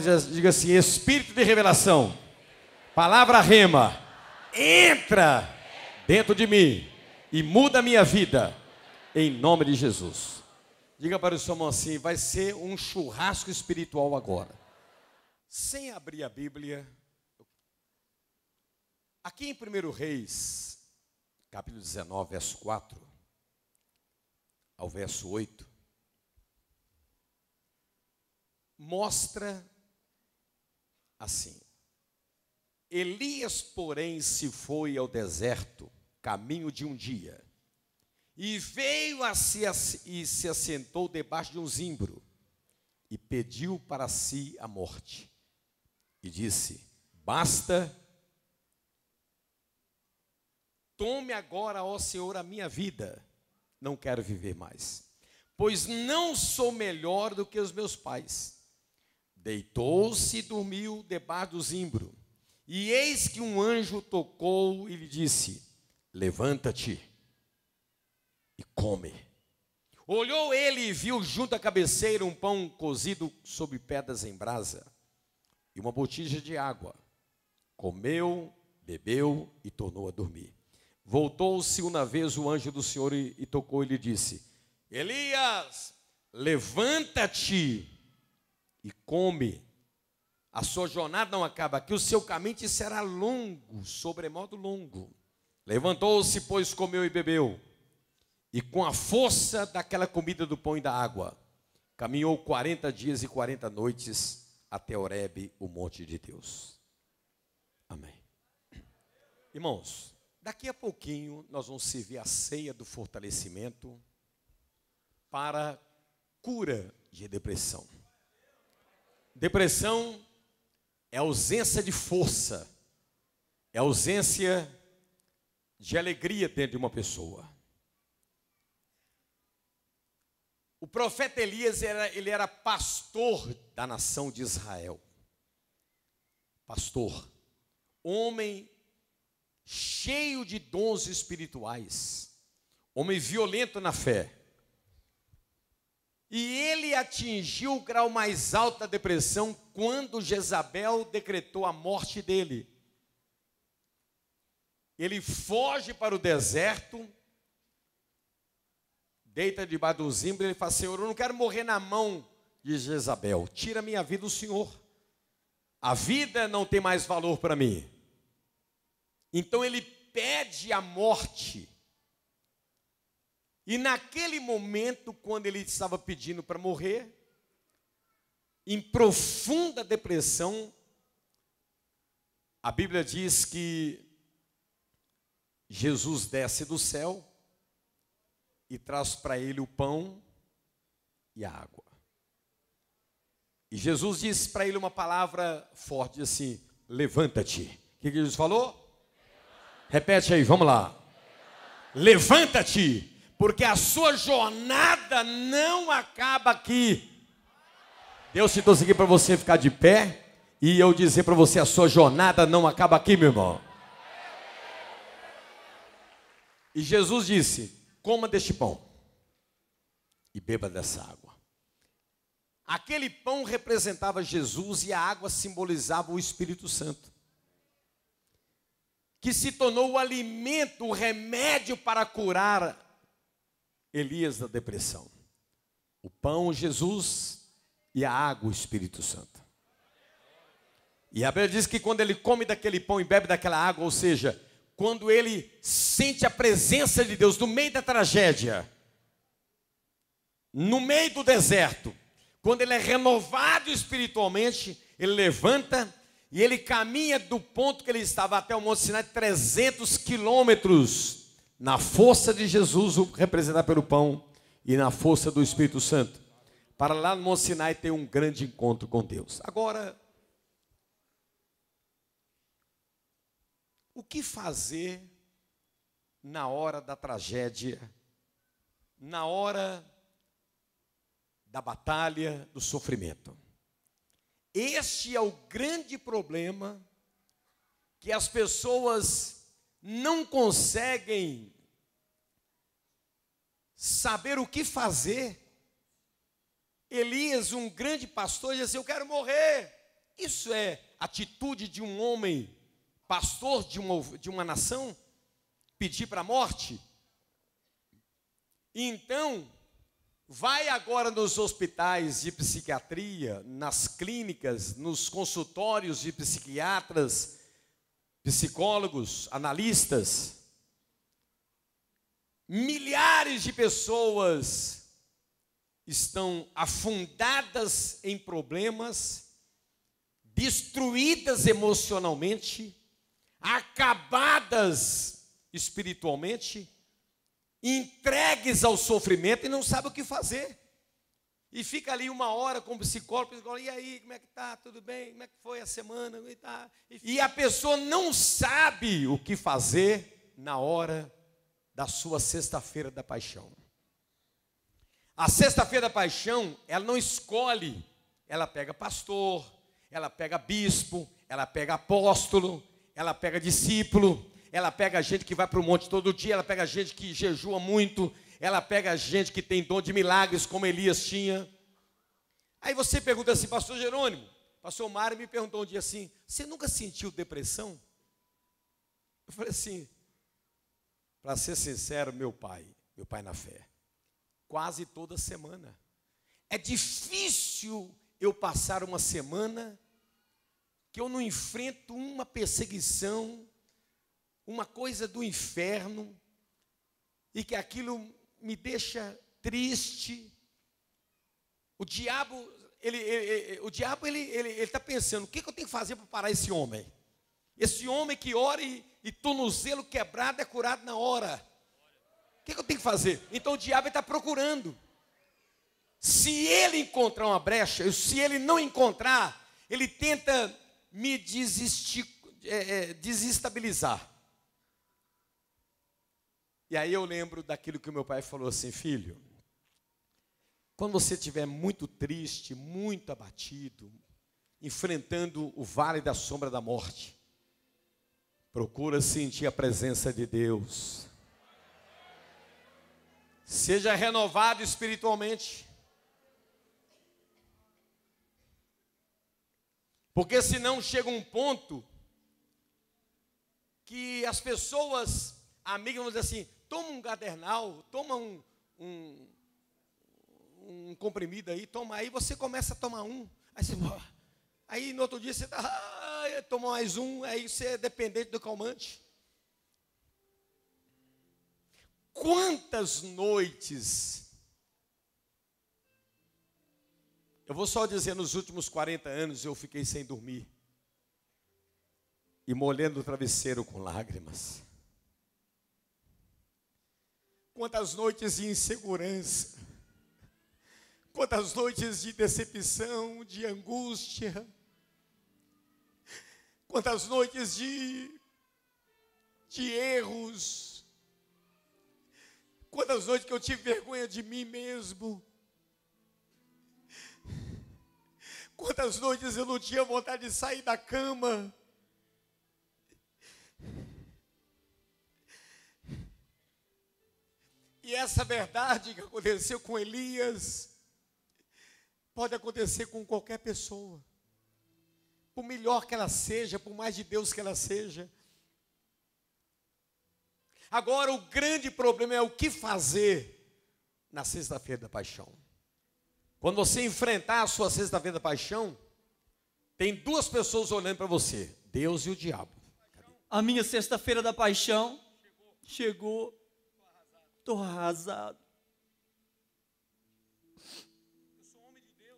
diga assim: espírito de revelação, palavra rema, entra dentro de mim e muda a minha vida, em nome de Jesus. Diga para o seu irmão assim: vai ser um churrasco espiritual agora. Sem abrir a Bíblia, aqui em 1 Reis, capítulo 19, verso 4 ao verso 8, mostra assim: Elias, porém, se foi ao deserto, caminho de um dia, e veio a se, e se assentou debaixo de um zimbro, e pediu para si a morte, e disse: Basta, tome agora, ó Senhor, a minha vida, não quero viver mais, pois não sou melhor do que os meus pais Deitou-se e dormiu debaixo do zimbro. E eis que um anjo tocou e lhe disse: Levanta-te e come. Olhou ele e viu junto à cabeceira um pão cozido sob pedras em brasa e uma botija de água. Comeu, bebeu e tornou a dormir. Voltou-se uma vez o anjo do Senhor e, e tocou e lhe disse: Elias, levanta-te e come. A sua jornada não acaba aqui, o seu caminho te será longo, sobremodo longo. Levantou-se, pois comeu e bebeu, e com a força daquela comida do pão e da água, caminhou 40 dias e 40 noites até Oreb, o monte de Deus. Amém. Irmãos, daqui a pouquinho nós vamos servir a ceia do fortalecimento para cura de depressão. Depressão é ausência de força, é ausência de alegria dentro de uma pessoa. O profeta Elias era, ele era pastor da nação de Israel. Pastor, homem cheio de dons espirituais, homem violento na fé. E ele atingiu o grau mais alto da depressão quando Jezabel decretou a morte dele. Ele foge para o deserto, deita debaixo do zimbro e ele fala: Senhor, eu não quero morrer na mão de Jezabel, tira minha vida o Senhor. A vida não tem mais valor para mim. Então ele pede a morte e naquele momento, quando ele estava pedindo para morrer, em profunda depressão, a Bíblia diz que Jesus desce do céu e traz para ele o pão e a água. E Jesus disse para ele uma palavra forte assim: levanta-te. O que, que Jesus falou? Repete aí, vamos lá. Levanta-te porque a sua jornada não acaba aqui. Deus te trouxe aqui para você ficar de pé e eu dizer para você: a sua jornada não acaba aqui, meu irmão. E Jesus disse: coma deste pão e beba dessa água. Aquele pão representava Jesus e a água simbolizava o Espírito Santo, que se tornou o alimento, o remédio para curar Elias da depressão. O pão, Jesus, e a água, o Espírito Santo. E a Bíblia diz que quando ele come daquele pão e bebe daquela água, ou seja, quando ele sente a presença de Deus no meio da tragédia, no meio do deserto, quando ele é renovado espiritualmente, ele levanta e ele caminha do ponto que ele estava até o Monte Sinai, 300 quilômetros na força de Jesus, representado pelo pão, e na força do Espírito Santo, para lá no Monte Sinai ter um grande encontro com Deus. Agora, o que fazer na hora da tragédia, na hora da batalha, do sofrimento? Este é o grande problema que as pessoas não conseguem saber o que fazer. Elias, um grande pastor, disse: assim, Eu quero morrer. Isso é atitude de um homem, pastor de uma, de uma nação, pedir para a morte. Então, vai agora nos hospitais de psiquiatria, nas clínicas, nos consultórios de psiquiatras, psicólogos, analistas, milhares de pessoas estão afundadas em problemas, destruídas emocionalmente, acabadas espiritualmente, entregues ao sofrimento e não sabem o que fazer e fica ali uma hora com o psicólogo, e aí, como é que tá? Tudo bem? Como é que foi a semana? É tá? E, tá? e a pessoa não sabe o que fazer na hora da sua sexta-feira da paixão. A sexta-feira da paixão, ela não escolhe, ela pega pastor, ela pega bispo, ela pega apóstolo, ela pega discípulo, ela pega gente que vai para o monte todo dia, ela pega gente que jejua muito, ela pega gente que tem dom de milagres, como Elias tinha. Aí você pergunta assim, pastor Jerônimo, pastor Mário me perguntou um dia assim: você nunca sentiu depressão? Eu falei assim, para ser sincero, meu pai, meu pai na fé, quase toda semana. É difícil eu passar uma semana que eu não enfrento uma perseguição, uma coisa do inferno, e que aquilo me deixa triste. O diabo, ele, ele, ele o diabo, ele está ele, ele tá pensando: o que, que eu tenho que fazer para parar esse homem? Esse homem que ora e, e tornozelo quebrado é curado na hora. O que, que eu tenho que fazer? Então o diabo está procurando. Se ele encontrar uma brecha, se ele não encontrar, ele tenta me desistir, é, é, desestabilizar. E aí eu lembro daquilo que o meu pai falou assim, filho, quando você estiver muito triste, muito abatido, enfrentando o vale da sombra da morte, procura sentir a presença de Deus. Seja renovado espiritualmente. Porque senão chega um ponto que as pessoas, amigas, vão dizer assim: toma um gadernal, toma um, um, um comprimido aí, toma aí, você começa a tomar um. Aí, você, aí no outro dia você tá, ah, toma mais um, aí você é dependente do calmante. Quantas noites. Eu vou só dizer, nos últimos 40 anos eu fiquei sem dormir. E molhando o travesseiro com lágrimas. Quantas noites de insegurança, quantas noites de decepção, de angústia, quantas noites de, de erros, quantas noites que eu tive vergonha de mim mesmo. Quantas noites eu não tinha vontade de sair da cama, E essa verdade que aconteceu com Elias pode acontecer com qualquer pessoa. Por melhor que ela seja, por mais de Deus que ela seja. Agora, o grande problema é o que fazer na Sexta-feira da Paixão. Quando você enfrentar a sua Sexta-feira da Paixão, tem duas pessoas olhando para você: Deus e o diabo. A minha Sexta-feira da Paixão chegou. chegou. Estou arrasado.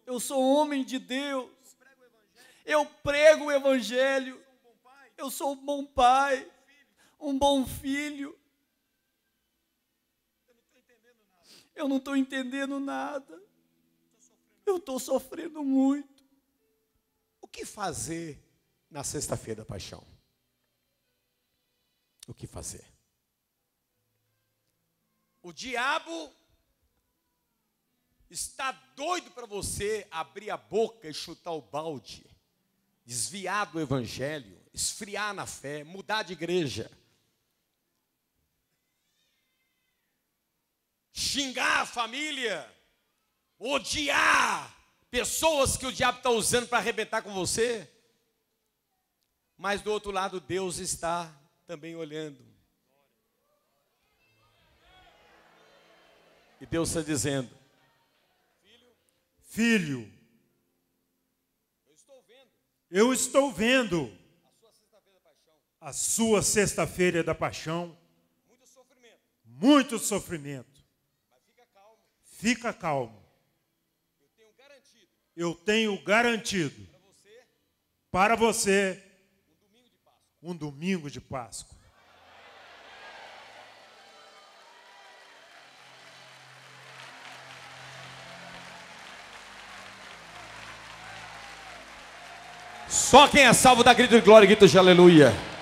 Eu sou homem de Deus. Eu prego o Evangelho. Eu sou um bom pai, um bom filho. Eu não estou entendendo nada. Eu estou sofrendo muito. O que fazer na sexta-feira da paixão? O que fazer? O diabo está doido para você abrir a boca e chutar o balde, desviar do evangelho, esfriar na fé, mudar de igreja. Xingar a família, odiar pessoas que o diabo está usando para arrebentar com você. Mas do outro lado, Deus está também olhando. E Deus está dizendo: Filho, eu estou vendo a sua sexta-feira da paixão. Muito sofrimento. Muito sofrimento. Mas fica calmo. Fica calmo. Eu tenho garantido. Eu tenho garantido para você, para você um domingo de Um domingo de Páscoa. Só quem é salvo da grito de glória e grito de aleluia.